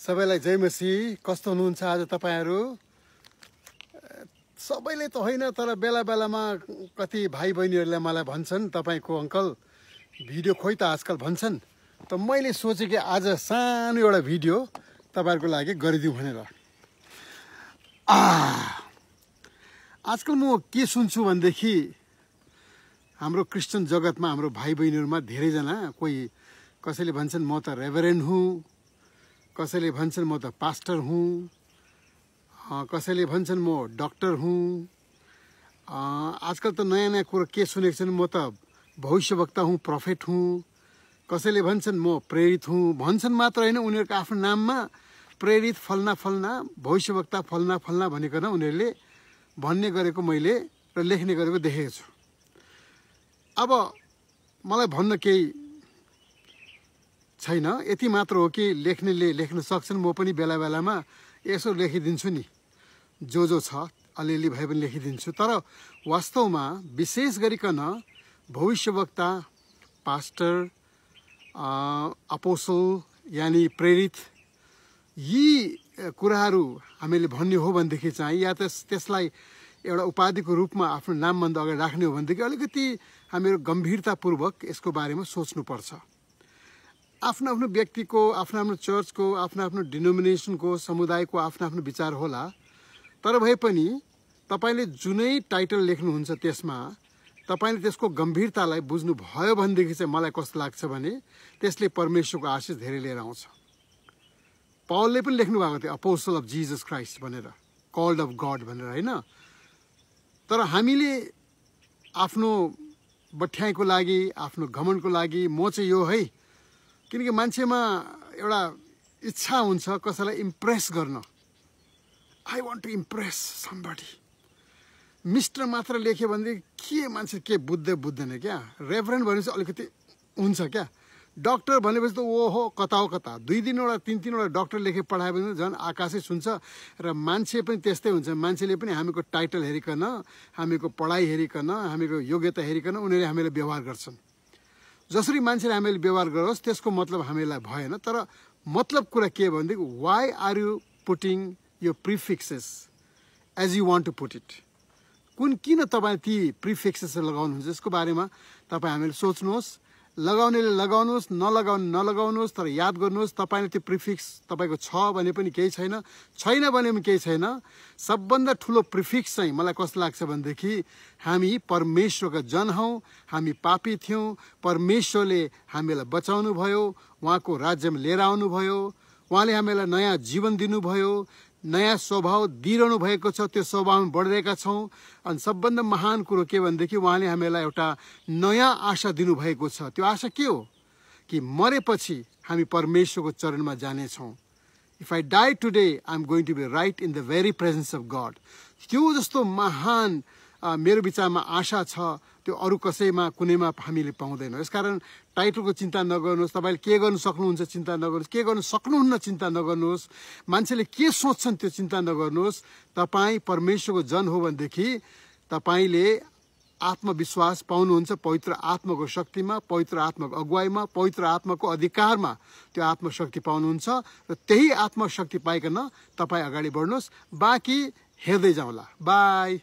सबैलाई जय मसी कस्तो हुनुहुन्छ आज तपाईँहरू सबैले त होइन तर बेला बेलामा कति भाइ बहिनीहरूले मलाई भन्छन् तपाईँको अङ्कल भिडियो खोइ त आजकल भन्छन् त मैले सोचेँ कि आज सानो एउटा भिडियो तपाईँहरूको लागि गरिदिउँ भनेर आजकल म के सुन्छु भनेदेखि हाम्रो क्रिस्चियन जगतमा हाम्रो भाइ बहिनीहरूमा धेरैजना कोही कसैले भन्छन् म त रेभरेन्ट हुँ कसैले भन्छन् म त पास्टर हुँ कसैले भन्छन् म डक्टर हुँ आजकल त नयाँ नयाँ कुरो के सुनेको छन् म त भविष्यवक्ता हुँ प्रफेट हुँ कसैले भन्छन् म प्रेरित हुँ भन्छन् मात्र होइन उनीहरूको आफ्नो नाममा प्रेरित फल्ना फल्ना भविष्यवक्ता फल्ना फल्ना भनिकन उनीहरूले भन्ने गरेको मैले र लेख्ने गरेको देखेको छु अब मलाई भन्न केही छैन यति मात्र हो कि लेख्नेले लेख्न सक्छन् म पनि बेला बेलामा यसो लेखिदिन्छु नि जो जो छ अलिअलि भए पनि लेखिदिन्छु तर वास्तवमा विशेष गरिकन भविष्यवक्ता पास्टर अपोसो यानि प्रेरित यी कुराहरू हामीले भन्ने हो भनेदेखि चाहिँ या त्यस त्यसलाई एउटा उपाधिको रूपमा आफ्नो नामभन्दा अगाडि राख्ने हो भनेदेखि अलिकति हामीहरू गम्भीरतापूर्वक यसको बारेमा सोच्नुपर्छ आफ्नो आफ्नो व्यक्तिको आफ्नो आफ्नो चर्चको आफ्नो आफ्नो डिनोमिनेसनको समुदायको आफ्नो आफ्नो विचार होला तर भए पनि तपाईँले जुनै टाइटल लेख्नुहुन्छ त्यसमा तपाईँले त्यसको गम्भीरतालाई बुझ्नुभयो भनेदेखि चाहिँ मलाई कस्तो लाग्छ भने त्यसले परमेश्वरको आशिष धेरै लिएर आउँछ पावलले पनि लेख्नु भएको थियो अपोसल अफ जिजस क्राइस्ट भनेर कल्ड अफ गड भनेर होइन तर हामीले आफ्नो बठ्याइको लागि आफ्नो घमनको लागि म चाहिँ यो है किनकि मान्छेमा एउटा इच्छा हुन्छ कसैलाई इम्प्रेस गर्न I want to impress somebody mister मात्र लेख्यो भनेदेखि के मान्छे के बुझ्दै बुझ्दैन क्या रेभरेन्ट भनेपछि अलिकति हुन्छ क्या डक्टर भनेपछि त ओहो कता हो कता दुई तिनवटा तिन तिनवटा डक्टर लेखे पढायो भने झन् आकाशै सुन्छ र मान्छे पनि त्यस्तै हुन्छ मान्छेले पनि हामीको टाइटल हेरिकन हामीको पढाइ हेरिकन हामीको योग्यता हेरिकन उनीहरूले हामीलाई व्यवहार गर्छन् जसरी मान्छेले हामीले व्यवहार गरोस् त्यसको मतलब हामीलाई भएन तर मतलब कुरा के भनेदेखि वाइ आर यु पुटिङ यो prefixes as you want to put it कुन किन तपाईँ ती प्रिफिक्सेस लगाउनुहुन्छ यसको बारेमा तपाईँ हामीले सोच्नुहोस् लगाउनेले लगाउनुहोस् नलगाउने नलगाउनुहोस् तर याद गर्नुहोस् तपाईँले त्यो प्रिफिक्स तपाईँको छ भने पनि केही छैन छैन भने पनि केही छैन सबभन्दा ठुलो प्रिफिक्स चाहिँ मलाई कस्तो लाग्छ भनेदेखि हामी परमेश्वरका जन हौ हामी पापी थियौँ परमेश्वरले हामीलाई बचाउनु भयो उहाँको राज्यमा लिएर आउनुभयो उहाँले हामीलाई नयाँ जीवन दिनुभयो नयाँ स्वभाव दिइरहनु भएको छ त्यो स्वभाव बढिरहेका छौँ अनि सबभन्दा महान कुरो के भनेदेखि उहाँले हामीलाई एउटा नयाँ आशा दिनुभएको छ त्यो आशा के हो कि मरेपछि हामी परमेश्वरको चरणमा जानेछौँ if I die today I am going to be right in the very presence of God त्यो जस्तो महान मेरो विचारमा आशा छ त्यो अरू कसैमा कुनैमा हामीले पाउँदैनौँ यसकारण टाइटलको चिन्ता नगर्नुहोस् तपाईँले के गर्नु सक्नुहुन्छ चिन्ता नगर्नुहोस् के गर्नु सक्नुहुन्न चिन्ता नगर्नुहोस् मान्छेले के सोच्छन् त्यो चिन्ता नगर्नुहोस् तपाईँ परमेश्वरको जन हो भनेदेखि तपाईँले आत्मविश्वास पाउनुहुन्छ पवित्र आत्माको शक्तिमा पवित्र आत्माको अगुवाईमा पवित्र आत्माको अधिकारमा त्यो आत्मशक्ति पाउनुहुन्छ र त्यही आत्मशक्ति पाइकन तपाईँ अगाडि बढ्नुहोस् बाँकी हेर्दै जाउँला बाई